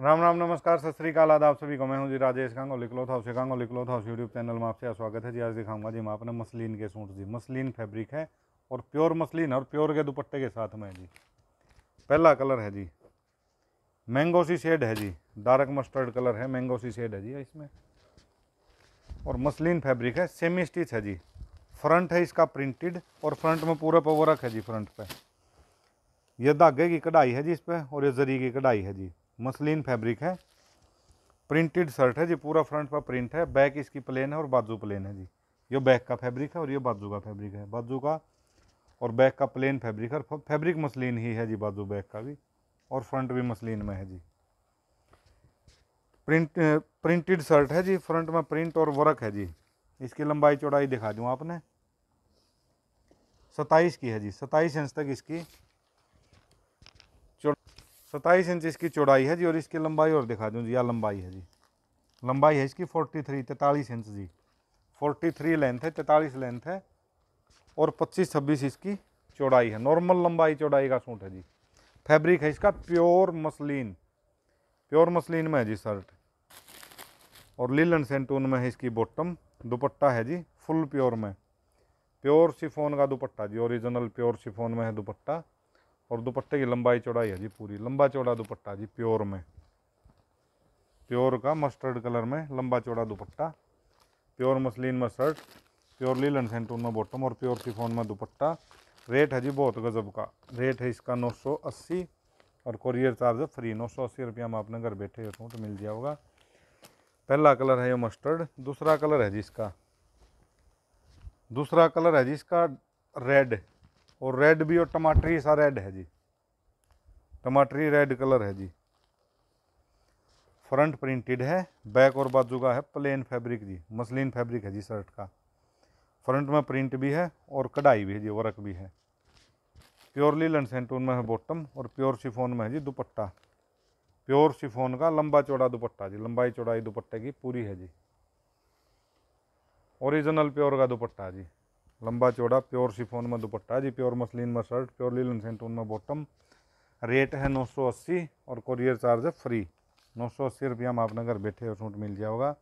राम राम नमस्कार सत श्रीकाल आप सभी को मैं हूं जी राजेश कांगो लिखलो था उसे कांगो लिखलो था उस यूट्यूब चैनल में आपसे स्वागत है जी आज दिखाऊंगा जी मैं आपने मसलिन के सूट जी मसलिन फैब्रिक है और प्योर मसलिन और प्योर के दुपट्टे के साथ में जी पहला कलर है जी मैंगो सी शेड है जी डार्क मस्टर्ड कलर है मैंगो सी शेड है जी इसमें और मसलिन फैब्रिक है सेमी स्टिच है जी फ्रंट है इसका प्रिंटेड और फ्रंट में पूरा पवरक है जी फ्रंट पे यह धागे की कढ़ाई है जी इस पर और ये जरी की कढ़ाई है जी मसलिन फैब्रिक है प्रिंटेड शर्ट है जी पूरा फ्रंट पर प्रिंट है बैक इसकी प्लेन है और बाजू प्लेन है जी ये बैक का फैब्रिक है और ये बाजू का फैब्रिक है बाजू का और बैक का प्लेन फैब्रिक है और फैब्रिक मसलिन ही है जी बाजू बैक का भी और फ्रंट भी मसलिन में है जी प्रिंट प्रिंटेड शर्ट है जी फ्रंट में प्रिंट और वर्क है जी इसकी लंबाई चौड़ाई दिखा दूँ आपने सत्ताईस की है जी सत्ताईस इंच तक इसकी चौड़ सत्ताईस इंच इसकी चौड़ाई है जी और इसकी लंबाई और दिखा दूँ जी या लंबाई है जी लंबाई है इसकी फोर्टी थ्री तैतालीस इंच जी फोर्टी थ्री लेंथ है तैंतालीस लेंथ है और पच्चीस छब्बीस इसकी चौड़ाई है नॉर्मल लंबाई चौड़ाई का सूट है जी फैब्रिक है इसका प्योर मसलिन प्योर मसलिन में है जी शर्ट और लीलन सेंटून में है इसकी बॉटम दुपट्टा है जी फुल प्योर में प्योर शिफोन का दुपट्टा जी ओरिजिनल प्योर शिफोन में है दुपट्टा और दुपट्टे की लंबाई चौड़ाई है जी पूरी लंबा चौड़ा दुपट्टा जी प्योर में प्योर का मस्टर्ड कलर में लंबा चौड़ा दुपट्टा प्योर मसलिन में शर्ट प्योर लीलन सेंटून में बॉटम और प्योर सिफोन में दुपट्टा रेट है जी बहुत गज़ब का रेट है इसका नौ सौ अस्सी और कोरियर चार्ज फ्री नौ सौ अस्सी रुपया में अपने घर बैठे हो तो मिल जाओगा पहला कलर है ये मस्टर्ड दूसरा कलर है जी इसका दूसरा कलर है जी इसका रेड और रेड भी और टमाटर ही सा रेड है जी टमाटर ही रेड कलर है जी फ्रंट प्रिंटेड है बैक और बाजू का है प्लेन फैब्रिक जी मसलिन फैब्रिक है जी शर्ट का फ्रंट में प्रिंट भी है और कढ़ाई भी है जी वर्क भी है प्योरली लनसेंटून में है बॉटम और प्योर शिफोन में है जी दुपट्टा प्योर शिफोन का लंबा चौड़ा दुपट्टा जी लंबाई चौड़ाई दुपट्टे की पूरी है जी ओरिजिनल प्योर का दुपट्टा जी लंबा चौड़ा प्योर शिफोन में दुपट्टा जी प्योर मसलिन में शर्ट प्योर लीलन सेंटून में बॉटम रेट है नौ सौ अस्सी और कोरियर चार्ज है फ्री नौ सौ अस्सी रुपया में आपने घर बैठे सूट मिल जाएगा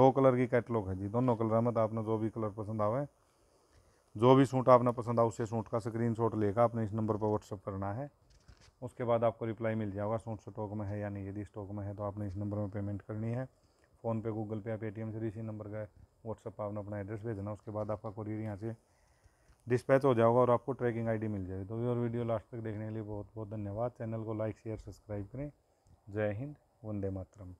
दो कलर की कैटलॉग है जी दोनों कलर में तो आपने जो भी कलर पसंद आवे जो भी सूट आपने पसंद आ उसे सूट का स्क्रीन शॉट लेकर आपने इस नंबर पर व्हाट्सअप करना है उसके बाद आपको रिप्लाई मिल जाएगा सूट स्टॉक में है या नहीं यदि स्टॉक में है तो आपने इस नंबर में पेमेंट करनी है फ़ोनपे गूगल पे या पेटीएम से इसी नंबर का व्हाट्सएप पर आपने अपना एड्रेस भेजना उसके बाद आपका कुरियर यहाँ से डिस्पैच हो जाएगा और आपको ट्रैकिंग आईडी मिल जाएगी तो और वीडियो लास्ट तक देखने के लिए बहुत बहुत धन्यवाद चैनल को लाइक शेयर सब्सक्राइब करें जय हिंद वंदे मातरम